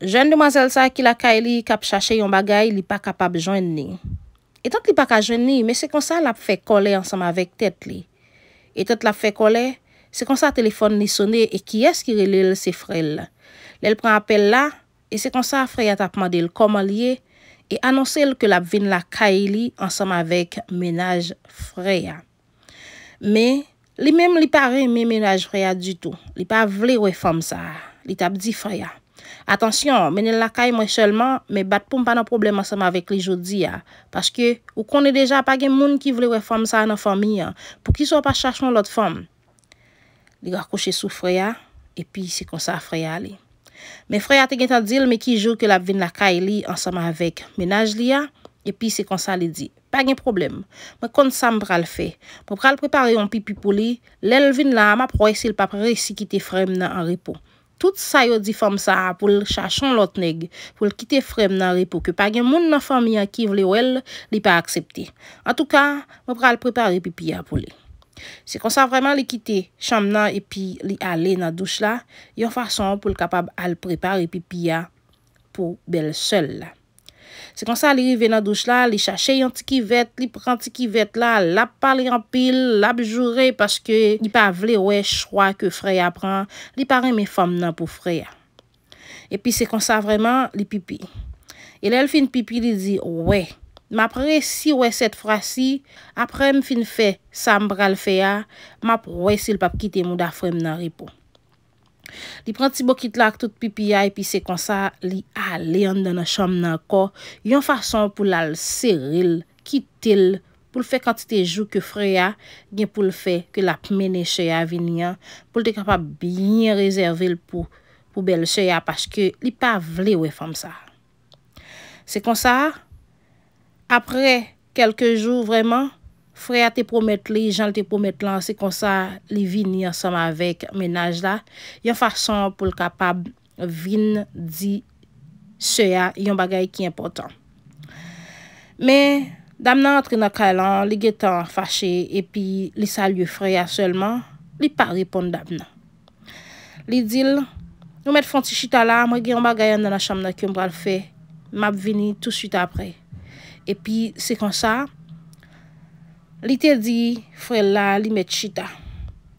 Jwen demazel sa ki la ka e li kap chache yon bagay li pa kapap jwen ni. Etan li pa kap jwen ni, me se kon sa la fe kole ansam avek tet li. Etan la fe kole, se kon sa telefon ni sone e ki eski relil se frel. Nel pren apel la, e se kon sa freya tapman del koman liye, e anonsel ke la vin la ka e li ansam avek menaj freya. Me, li mem li pare menaj freya du tou. Li pa vle we fom sa, li tapdi freya. Atensyon, menen lakay mwen chelman, men bat pou m pa nan problem ansama vek li jodi ya. Pache ke, ou kon e deja pa gen moun ki vle wefam sa nan fami ya, pou ki sou pa chachman lot fam. Li gar kouche sou freya, epi se konsa freya li. Men freya te gen ta dil me ki jou ke lap vin lakay li ansama vek menaj li ya, epi se konsa li di. Pa gen problem. Mwen kont sa m pral fe. Mwen pral prepare yon pipi pou li, lel vin la ma proye se l papre reisi ki te frem nan an repo. Tout sa yo di fòm sa pou l chachon lot neg pou l kite frem nan repokyo pa gen moun nan fòm ya ki vle wel li pa aksepte. An tou ka, mò pral prepare pipi ya pou li. Se kon sa vreman li kite chanm nan epi li ale nan douch la, yon fason pou l kapab al prepare pipi ya pou bel sol la. Se konsa li ve nan douch la, li chache yon ti ki vet, li pren ti ki vet la, lap pale yon pil, lap jure, paske li pa vle we chwa ke freya pren, li parem e fom nan pou freya. E pi se konsa vreman li pipi. E lèl fin pipi li di, we, ma pre si we set fra si, aprem fin fe, sa m bral fe ya, map we si l pap kite mou da frem nan ripon. Li pren ti bokit lak tout pipi ya epi se konsa li a leyon dan an chom nan ko. Yon fason pou lal seril, kitil, pou l fe kantite jou ke freya, gen pou l fe ke la pmenen cheya vinyan. Pou l de kapap bin rezervil pou bel cheya pache ke li pa vle we fom sa. Se konsa apre kelke jou vreman. Freya te pwomet li, jan te pwomet lan, se konsa li vini ansam avek menaj la. Yon fason pou l kapab vin di soya yon bagay ki impotant. Men, dam nan atre nan kalan, li getan fache, epi li salye Freya selman, li pa repon dam nan. Li dil, yon met fonti chitala, mwen gen yon bagay an nan acham nan kyon pral fe, map vini tout suite apre. Epi, se konsa... Li te di, fre la, li met chita.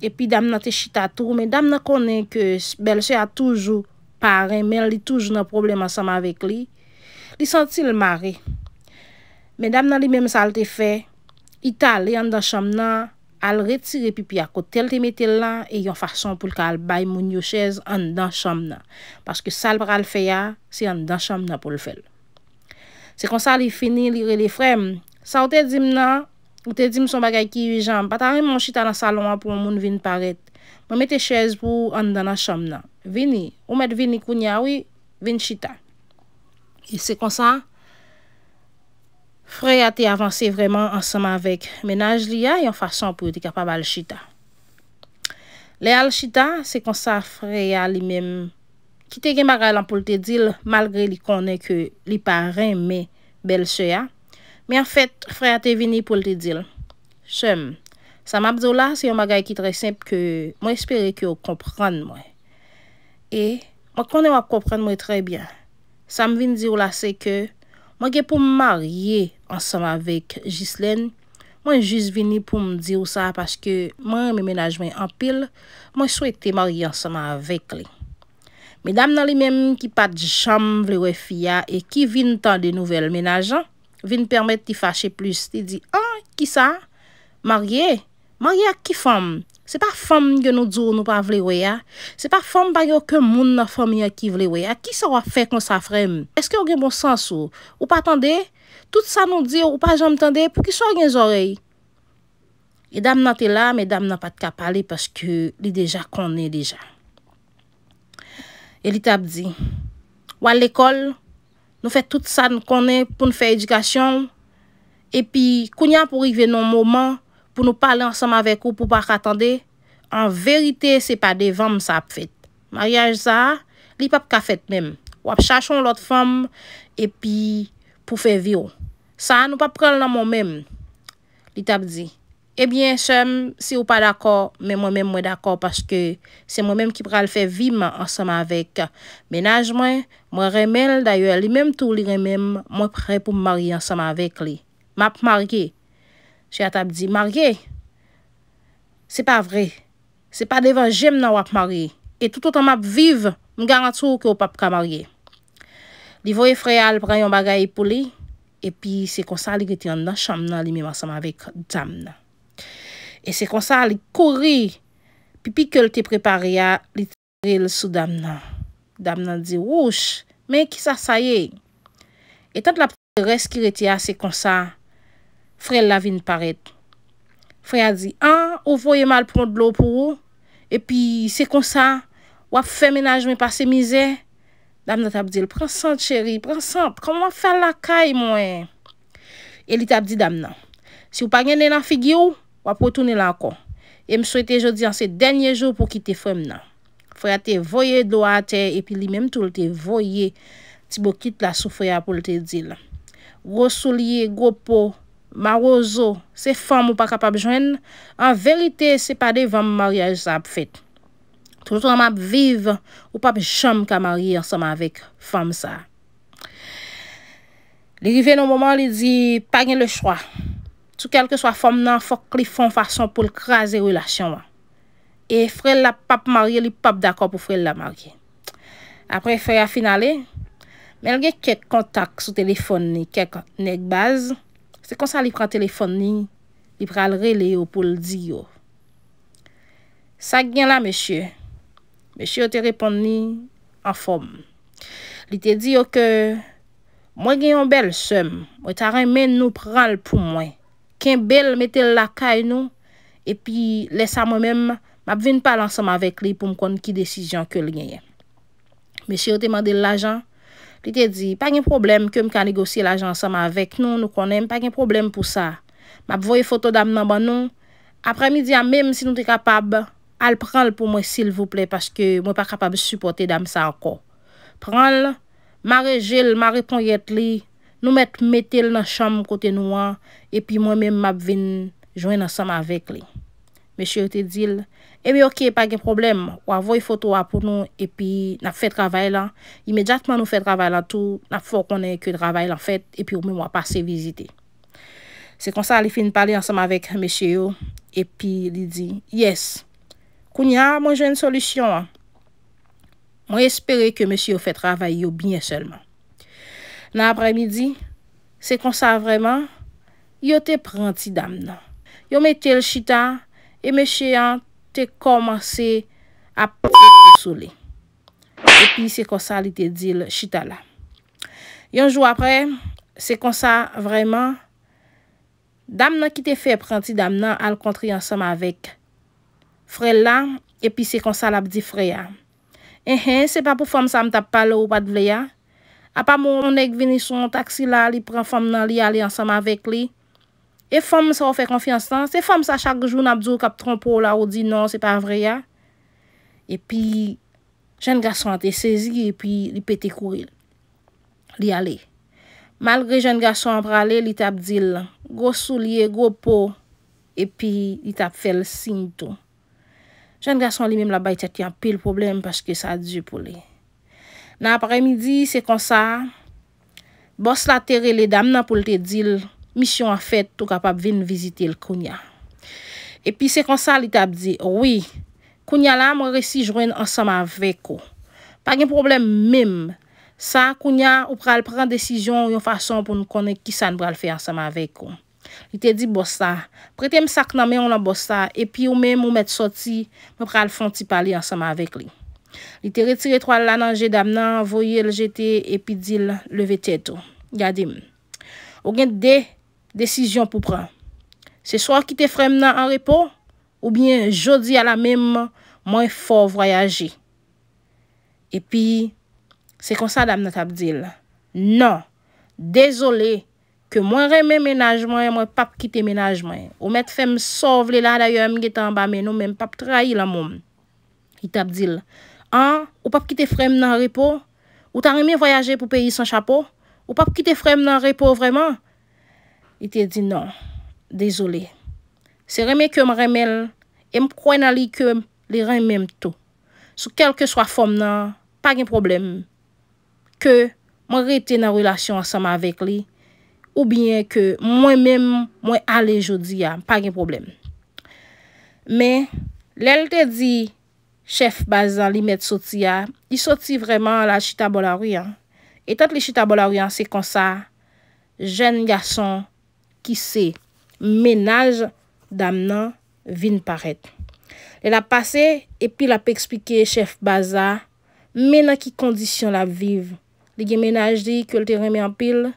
Epi dam nan te chita tou, men dam nan konen ke belche a toujou paren men li toujou nan problem an sama vek li, li santi l marre. Men dam nan li menm salte fe, ita li an dan cham nan, al retire pipi akotel te metel lan e yon farson pou l ka al bay moun yoshez an dan cham nan. Paske sal pral fe ya, si an dan cham nan pou l fel. Se kon sa li fini, li rele frem, sa ou te di mna, Ou te di mson bagay ki yu jan, patare mwen chita nan salon an pou moun vin paret. Mwen mette chez pou an danan chom nan. Vini, ou mette vini kou nyawi, vin chita. E se konsan, freya te avanse vreman ansanman vek menaj li a, yon fason pou de kapab al chita. Le al chita, se konsan freya li mem, ki te gen bagay lan pou te dil malgre li konen ke li parren me bel se ya. Men an fèt, frè a te vini pou l te dil. Chèm, sa mabdou la, se yon magay ki tre simp ke mwen espere ki yo kompran mwen. E, mwen konen wak kompran mwen trebyan. Sa m vin di ou la se ke, mwen gen pou m marye ansanm avèk Jislen, mwen jis vini pou m di ou sa pache ke mwen menajmen anpil, mwen sou ete marye ansanm avèk li. Menam nan li menm ki pat chanm vle wè fya e ki vin tan de nouvel menajman, Vi n'permet ti fache plus. Ti di, an, ah, ki sa? Marye? Marye ak ki fom? Se pa fom gen nou djou nou pa vle we ya? Se pa fom bayo ke moun na fom ya ki vle we ya? Ki sa wap fe kon sa frem? Eske yon gen bon sens ou? Ou pa atende? Tout sa nou di ou pa jom atende? Po ki sa yon jorey? E dam nan te la, me dam nan pat ka pale paske li deja konen deja. E li tab di, wal lekol, Nou fè tout sa nou konè pou nou fè edikasyon. Epi, kounyan pou rive nou mouman, pou nou pale ansam avek ou pou pa k'atande. An verite, se pa devanm sa ap fèt. Maryaj sa, li pap ka fèt mèm. Wap chachon lot fèm, epi pou fè vyo. Sa, nou pap pral nan mou mèm. Li tap di. Ebyen chèm, se ou pa d'akor, mè mwen mè mwen d'akor pache ke se mwen mèm ki pral fè vim ansem avèk menaj mwen, mwen remèl d'ayò, li mèm tou li remèm, mwen prè pou mwari ansem avèk li. Map marge, chè atap di, marge, se pa vre, se pa devan jèm nan wap marge, e toutoutan map viv, mwen garantou ki ou pap pramarge. Li voye frey al pran yon bagay pou li, epi se konsan li gète yon nan chèm nan li mwen ansem avèk dam nan. E se konsa li kouri, pi pi ke li te prepari ya, li te kouri sou dam nan. Dam nan di, wouche, men ki sa saye. E tan la ptores ki retya se konsa, fre la vin paret. Fre a di, an, ou voye mal pront blo pou, e pi se konsa, wap fe menajmen pa se mize, dam nan tap di, pronsant cheri, pronsant, koman fe lakay mwen? E li tap di dam nan, si ou pa gen nen an figi ou, wap wè toune lankon. E m sou ete jodi an se denye jou pou ki te fem nan. Fwe a te voye do a te, epi li menm tou te voye, ti bo kit la soufwe a pou te dil. Gro sou liye, gro po, maro zo, se fem ou pa kapap jwen, an verite se pa de vèm mariaj sa ap fet. Tou tou am ap vive, ou pa pe jom ka mariaj seman vek fem sa. Li rive nou mouman li di, pa gen le chwa. Tou kelke swa fom nan fok li fon fason pou l krasi relasyon an. E frel la pap marye li pap dako pou frel la marye. Apre fwe a finali, menlge kek kontak sou telefon ni kek nekbaz, se konsan li pran telefon ni, li pral rele yo pou l di yo. Sak gen la meshe, meshe yo te repon ni an fom. Li te di yo ke, mwen gen yon bel sem, mwen taran men nou pral pou mwen. ken bel metel lakay nou, epi lesa mwen men, map ven pal ansama vek li pou m kon ki desijon ke l genyen. Meshi yo te mande l l ajan, li te di, pa gen problem ke m kan negosi l ajan ansama vek nou, nou konen, pa gen problem pou sa. Map voye foto dam nan ban nou, apra mi di ya men si nou te kapab, al pran l pou mwen sil vouple, paske mwen pa kapab suporte dam sa anko. Pran l, mare jel, mare pon yet li, Nou met metel nan chanm kote nou an, epi mwen men map vin jwen ansanm avèk li. Mèche yo te dil, e mi ok, pa gen problem, wavoy fotou apoun nou, epi nap fè travè la, imedjatman nou fè travè la tou, nap fò konen kè travè la fèt, epi mwen wap asè vizite. Se konsa li fin palè ansanm avèk mèche yo, epi li di, yes, koun ya, mwen jwen solisyon an. Mwen espere ke mèche yo fè travè yo bine selman. Nan apre midi, se konsa vreman, yo te prenti dam nan. Yo me tel chita, e me cheyan te komanse ap te soule. E pi se konsa li te dil chita la. Yo jou apre, se konsa vreman, dam nan ki te fe prenti dam nan al kontri ansama vek. Fre la, e pi se konsa la ap di fre ya. E he, se pa pou fom sa m tap palo ou pat vle ya. A pa moun ek veni son taksi la, li pren fom nan li ale ansam avek li. E fom sa ou fe konfiansans, e fom sa chak jou nabzou kap tronpo la ou di non se pa vre ya. E pi jen gason te sezi e pi li pete kou il. Li ale. Malgre jen gason prale li tap dil. Go sou li e go po. E pi li tap fel sin tou. Jen gason li mim la bay tete yon pil probleme paske sa di pou li. Nan apare midi, se konsa, bos la tere le dam nan pou li te dil, misyon an fet tou kapap vin vizite l kounya. Epi se konsa li tap di, wii, kounya la mwen resi jwen ansama veko. Pag yon problem mim, sa kounya ou pral pran desisyon yon fason pou nou konen ki san pral fe ansama veko. Li te di bosta, prete m sak nan men ou nan bosta, epi ou men m ou met soti, mwen pral fonti pali ansama vek li. Li te retire tro al la nanje dam nan, voye l jete, epi dil leve tetou. Gade, ou gen de desisyon pou pran. Se swa ki te frem nan an repo, ou bien jodi ala mem, mwen fo voyaje. Epi, se konsa dam nan tap dil. Nan, dezole, ke mwen reme menajman, mwen pap kite menajman. Ou men fe msov le la dayo, mwen getan ba men, ou men pap trai la moun. I tap dil. ou pa pou ki te frem nan repo, ou ta reme voyaje pou peyi san chapo, ou pa pou ki te frem nan repo vreman, i te di nan, dezolé. Se reme kem remel, e mpwè nan li kem li remem tou. Sou kelke swa fom nan, pa gen problem, ke mwen rete nan relasyon asama avèk li, ou bien ke mwen mèm mwen ale jodi ya, pa gen problem. Men, lèl te di, ki, Chef baza li met soti ya, li soti vreman la chita bolaryan. Etat li chita bolaryan se konsa, jen gason ki se menaj dam nan vin paret. E la pase, epi la pe ekspike chef baza, mena ki kondisyon la viv. Li gen menaj di ke l teren mi anpil,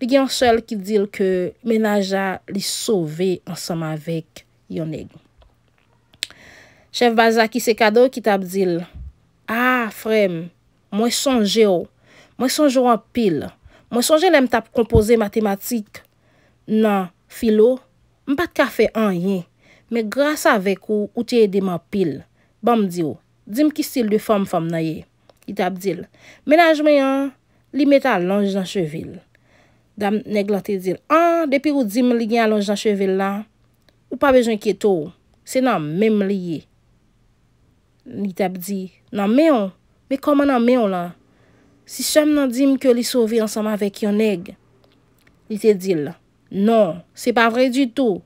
li gen ansel ki dil ke menaja li sove ansama vek yon egou. Chef Bazaki se kado ki tap dil. Ah, frem, mwen sonje yo. Oh. Mwen sonjou an pil. Mwen sonje lem tap kompoze matematik nan filo. Mwen pat kafe an ye. Me grasa vek ou ou teye deman pil. Bam bon, diyo. Oh, Dime ki stil de fom fom na ye. Ki tap dil. Menajme an, li meta alonj nan chevil. Dam neglote dil. An, depi ou dim li gen alonj nan chevil la, ou pa bejoun ki eto ou. Se nan mem li ye. Ni tap di, nanmeyon, me koman nanmeyon la? Si chanm nan di mke li sovi ansama vek yon neg, li te dil la. Non, se pa vre du tou.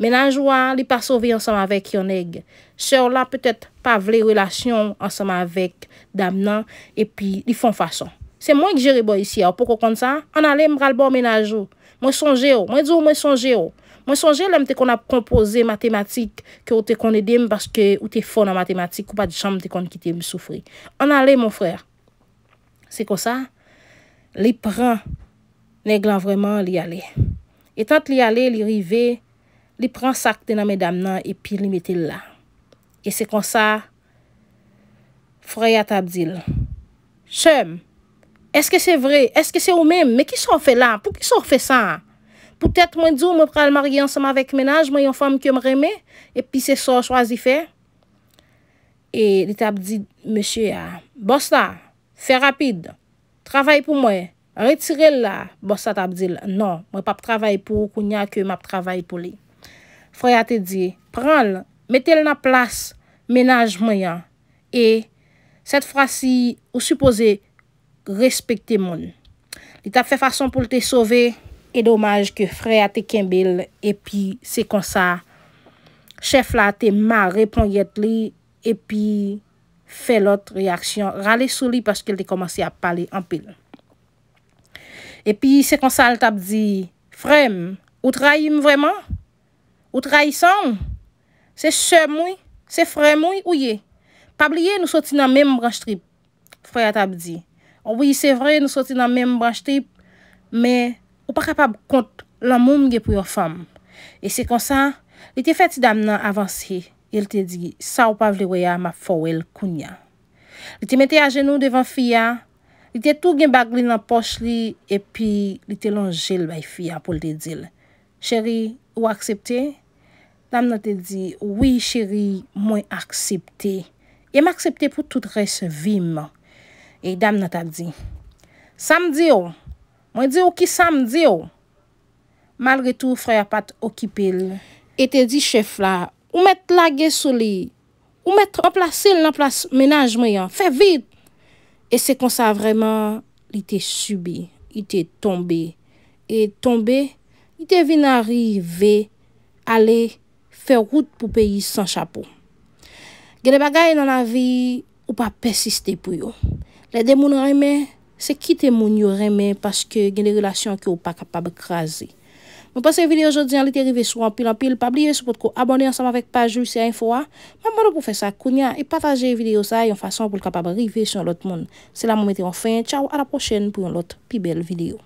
Menanjwa li pa sovi ansama vek yon neg. Chanm la petet pa vle relasyon ansama vek dam nan, e pi li fon fason. Se mwen ki jere bo yisi yo, pou kou kont sa, an ale mral bo menanjwa. Mwen sonje yo, mwen di yo mwen sonje yo. Mwen sonje lèm te kon ap kompose matematik ki ou te kon edem baske ou te fò nan matematik ou pa di chanm te kon kitem soufri. An ale, moun frèr, se kon sa, li pran neglan vreman li ale. Etan te li ale, li rive, li pran sakte nan mè dam nan epi li metel la. E se kon sa, frèyat abdil. Chèm, eske se vre, eske se ou mèm, mè ki son fè la, pou ki son fè sa? Poutet mwen di ou mwen pral maryan seman vek menaj, mwen yon fom kem reme, epi se son chwazi fe. E li tap di, Mèche, bosta, fe rapide, travay pou mwen, retire la, bosta tap di, non, mwen pa ptravay pou, kounya ke mwen ptravay pou li. Froyate di, pral, metel na plas menaj mwen ya, e, set frasi, ou supose, respekte moun. Li tap fe fason pou te sove, e domaj ke fre a te kembil, epi se konsa, chef la te mare pon yet li, epi, fe lot reaksyon, rale sou li, paske li te komansi a pale ampil. Epi, se konsa, el tab di, frem, ou trayim vreman? Ou trayisong? Se se moui? Se frem moui ou ye? Pabli ye nou soti nan menm branjtrip, fre a tab di. Oh ou bi, se vre nou soti nan menm branjtrip, me, Ou pa kapab kont la moum ge pou yo fam. E se konsan, li te feti dam nan avansi. E li te di, sa ou pa vlewaya ma fowel kounya. Li te mette a jenou devan fiya. Li te tou gen bagli nan poch li. E pi, li te lon jel bay fiya pou li te dil. Chéri, ou aksepte? Dam nan te di, oui chéri, mwen aksepte. E m aksepte pou tout res vim. E dam nan ta di, samdi yo. Mwen di yo ki sa mdi yo. Malre tou fray apat okipil. E te di chef la. Ou met lagye soli. Ou met remplase l nan plase menajme yon. Fe vit. E se konsa vreman li te subi. Li te tombe. E tombe. Li te vin arive. Ale fe route pou peyi san chapo. Gede bagay nan la vi. Ou pa pesiste pou yo. Le demoun an ime. se kite moun yo reme paske gen de relasyon ki ou pa kapab krasi. Mwen passe video jodyan, lete rive sou anpil anpil, pa bliye sou pot ko abonde ansam avèk pa jousi anfo a. Mwen moun pou fè sa kounya e pataje video sa yon fason pou l kapab rive sou an lot moun. Sela moun mette an fin. Ciao, a la prochen pou yon lot pi bel video.